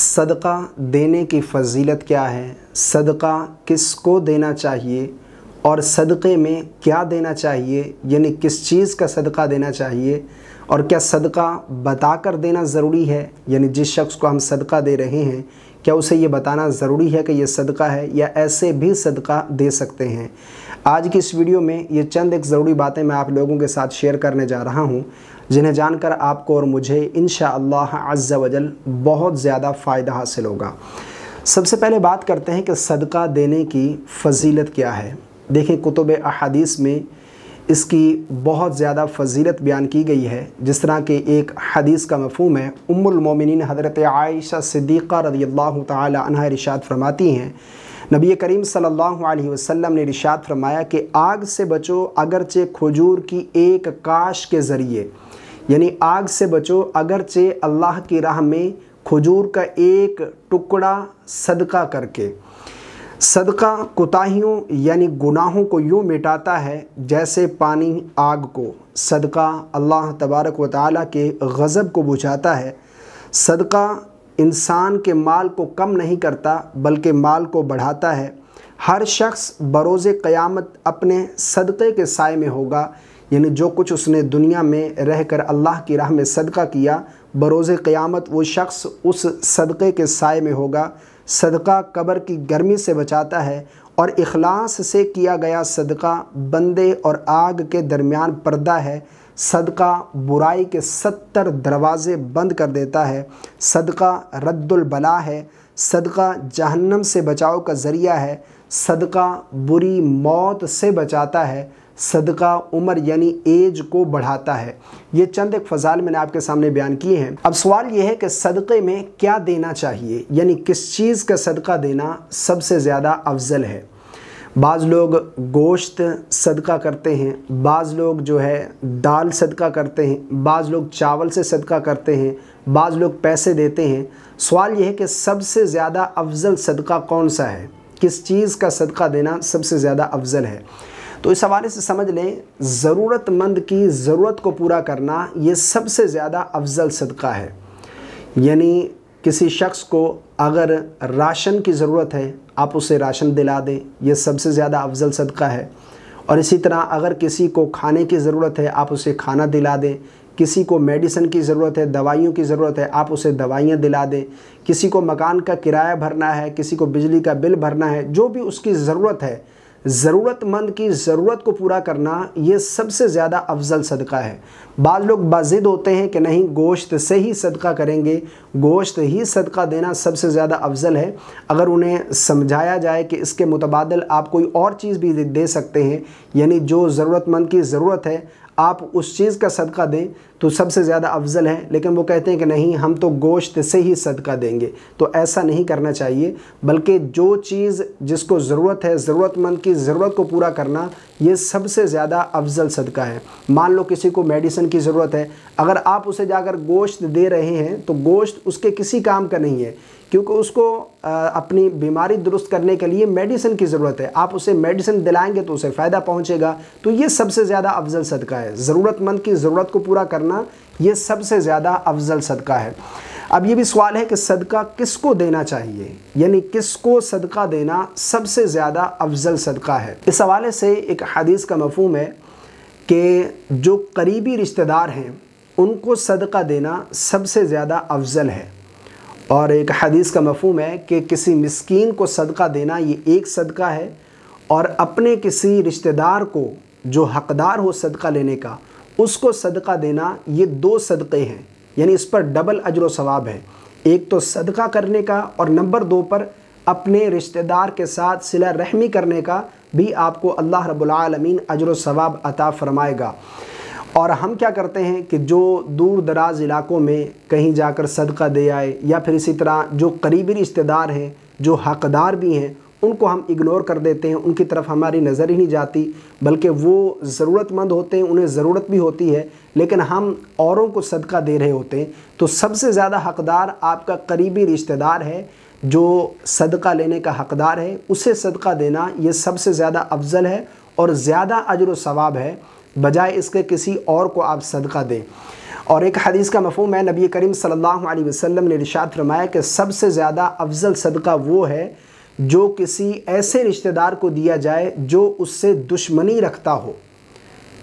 सदका देने की फजीलत क्या है सदका किस को देना चाहिए और सदक़े में क्या देना चाहिए यानी किस चीज़ का सदका देना चाहिए और क्या सदका बताकर देना ज़रूरी है यानी जिस शख्स को हम सदका दे रहे हैं क्या उसे ये बताना ज़रूरी है कि यह सदका है या ऐसे भी सदका दे सकते हैं आज की इस वीडियो में ये चंद एक ज़रूरी बातें मैं आप लोगों के साथ शेयर करने जा रहा हूँ जिन्हें जानकर आपको और मुझे इन शज़ वजल बहुत ज़्यादा फ़ायदा हासिल होगा सबसे पहले बात करते हैं कि सदका देने की फजीलत क्या है देखें कुतुब अहादीस में इसकी बहुत ज़्यादा फजीलत बयान की गई है जिस तरह के एक हदीस का मफहम है उम्मिन हज़रत आयशा सिद्दीक़ा रदी अल्लाह इरशाद फरमाती हैं नबी करीम सल्लल्लाहु अलैहि वसल्लम ने इरशाद फरमाया कि आग से बचो अगरचे खजूर की एक काश के ज़रिए यानी आग से बचो अगरचे अल्लाह की राह में खजूर का एक टुकड़ा सदका करके सदका कोताहीियों यानी गुनाहों को यूँ मिटाता है जैसे पानी आग को सदका अल्लाह तबारक व ताली के गज़ब को बुझाता है सदका इंसान के माल को कम नहीं करता बल्कि माल को बढ़ाता है हर शख्स बरोज़ क़यामत अपने सदक़े के साय में होगा यानी जो कुछ उसने दुनिया में रह कर अल्लाह की राह में सदका किया बरोज़ क़यामत वो शख्स उस सदक़े के साय में होगा सदका कबर की गर्मी से बचाता है और इखलास से किया गया सदका बंदे और आग के दरमियान पर्दा है सदका बुराई के सत्तर दरवाज़े बंद कर देता है सदका रद्दुलबला है सदका जहन्नम से बचाव का ज़रिया है सदका बुरी मौत से बचाता है सदका उम्र यानी एज को बढ़ाता है ये चंद एक फजाल मैंने आपके सामने बयान किए हैं अब सवाल यह है कि सदक़े में क्या देना चाहिए यानी किस चीज़ का सदका देना सबसे ज़्यादा अफजल है बाज़ लोग गोश्त सदका करते हैं बाज़ लोग जो है दाल सदका करते हैं बाज़ लोग चावल से सदका करते हैं बाज़ लोग पैसे देते हैं सवाल यह है कि सबसे ज़्यादा अफजल सदका कौन सा है किस चीज़ का सदका देना सबसे ज़्यादा अफजल है तो इस हवाले से समझ लें ज़रूरतमंद की ज़रूरत को पूरा करना ये सबसे ज़्यादा अफजल सदका है यानी किसी शख्स को अगर राशन की ज़रूरत है आप उसे राशन दिला दें यह सबसे ज़्यादा अफजल सदका है और इसी तरह अगर किसी को खाने की ज़रूरत है आप उसे खाना दिला दें किसी को मेडिसिन की ज़रूरत है दवाइयों की ज़रूरत है आप उसे दवाइयाँ दिला दें किसी को मकान का किराया भरना है किसी को बिजली का बिल भरना है जो भी उसकी ज़रूरत है ज़रूरतमंद की ज़रूरत को पूरा करना ये सबसे ज़्यादा अफजल सदका है बाद लोग बाजिद होते हैं कि नहीं गोश्त से ही सदका करेंगे गोश्त ही सदका देना सबसे ज़्यादा अफजल है अगर उन्हें समझाया जाए कि इसके मुतबादल आप कोई और चीज़ भी दे सकते हैं यानी जो ज़रूरतमंद की ज़रूरत है आप उस चीज़ का सदका दें तो सबसे ज़्यादा अफजल है लेकिन वो कहते हैं कि नहीं हम तो गोश्त से ही सदका देंगे तो ऐसा नहीं करना चाहिए बल्कि जो चीज़ जिसको ज़रूरत है ज़रूरतमंद की ज़रूरत को पूरा करना ये सबसे ज़्यादा अफजल सदका है मान लो किसी को मेडिसिन की ज़रूरत है अगर आप उसे जाकर गोश्त दे रहे हैं तो गोश्त उसके किसी काम का नहीं है क्योंकि उसको अपनी बीमारी दुरुस्त करने के लिए मेडिसिन की ज़रूरत है आप उसे मेडिसिन दिलाएंगे तो उसे फ़ायदा पहुंचेगा तो ये सबसे ज़्यादा अफजल सदका है ज़रूरतमंद की ज़रूरत को पूरा करना ये सबसे ज़्यादा अफजल सदका है अब ये भी सवाल है कि सदका किसको देना चाहिए यानी किसको सदका देना सबसे ज़्यादा अफजल सदका है इस हवाले से एक हदीस का मफहम है कि जो करीबी रिश्तेदार हैं उनको सदका देना सबसे ज़्यादा अफजल है और एक हदीस का मफहम है कि किसी मस्किन को सदका देना ये एक सदका है और अपने किसी रिश्तेदार को जो हकदार हो सदका लेने का उसको सदका देना ये दो सदक़े हैं यानी इस पर डबल अजर सवाब है एक तो सदका करने का और नंबर दो पर अपने रिश्तेदार के साथ सिला रहमी करने का भी आपको अल्लाह रबालमीन अजर सवाब अता फ़रमाएगा और हम क्या करते हैं कि जो दूर दराज इलाकों में कहीं जाकर सदका दे आए या फिर इसी तरह जो करीबी रिश्तेदार हैं जो हकदार भी हैं उनको हम इग्नोर कर देते हैं उनकी तरफ हमारी नज़र ही नहीं जाती बल्कि वो ज़रूरतमंद होते हैं उन्हें ज़रूरत भी होती है लेकिन हम औरों को सदका दे रहे होते हैं तो सबसे ज़्यादा हकदार आपका करीबी रिश्तेदार है जो सदका लेने का हकदार है उसे सदका देना ये सबसे ज़्यादा अफजल है और ज़्यादा अजर सवाब है बजाय इसके किसी और को आप सदका दें और एक हदीस का मफहम है नबी करीम सल्लल्लाहु अलैहि वसल्लम ने रिशात फरमाया कि सबसे ज़्यादा अफजल सदका वो है जो किसी ऐसे रिश्तेदार को दिया जाए जो उससे दुश्मनी रखता हो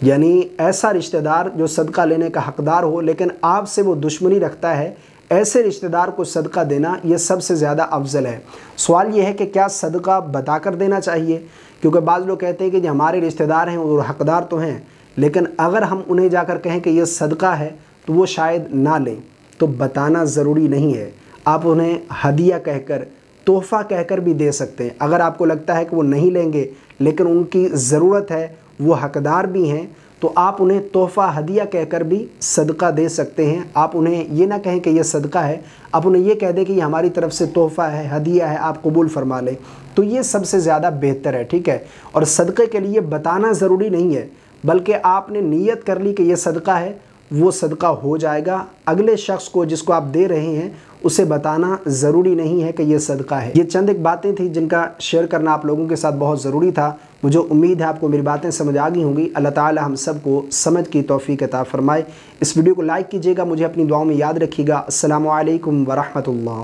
यानी ऐसा रिश्तेदार जो सदका लेने का हकदार हो लेकिन आपसे वो दुश्मनी रखता है ऐसे रिश्तेदार को सदका देना यह सबसे ज़्यादा अफजल है सवाल यह है कि क्या सदका बता कर देना चाहिए क्योंकि बाद लोग कहते हैं कि जो हमारे रिश्तेदार हैं वो हकदार तो हैं लेकिन अगर हम उन्हें जाकर कहें कि यह सदका है तो वो शायद ना लें तो बताना ज़रूरी नहीं है आप उन्हें हदिया कहकर तोहफ़ा कहकर भी दे सकते हैं अगर आपको लगता है कि वो नहीं लेंगे लेकिन उनकी ज़रूरत है वो हकदार भी हैं तो आप उन्हें तोहफ़ा हदिया कहकर भी सदका दे सकते हैं आप उन्हें ये ना कहें कि यह सदका है आप उन्हें ये कह दें कि ये हमारी तरफ से तोहफ़ा है हदिया है आप कबूल फरमा लें तो ये सबसे ज़्यादा बेहतर है ठीक है और सदक़े के लिए बताना ज़रूरी नहीं है बल्कि आपने नीयत कर ली कि यह सदका है वो सदका हो जाएगा अगले शख्स को जिसको आप दे रहे हैं उसे बताना ज़रूरी नहीं है कि यह सदका है ये चंद एक बातें थी जिनका शेयर करना आप लोगों के साथ बहुत ज़रूरी था मुझे उम्मीद है आपको मेरी बातें समझ आ गई होंगी अल्लाह ताला हम सबको समझ की तोफ़ी अता फ़रमाए इस वीडियो को लाइक कीजिएगा मुझे अपनी दुआओं में याद रखिएगा असल वरहमल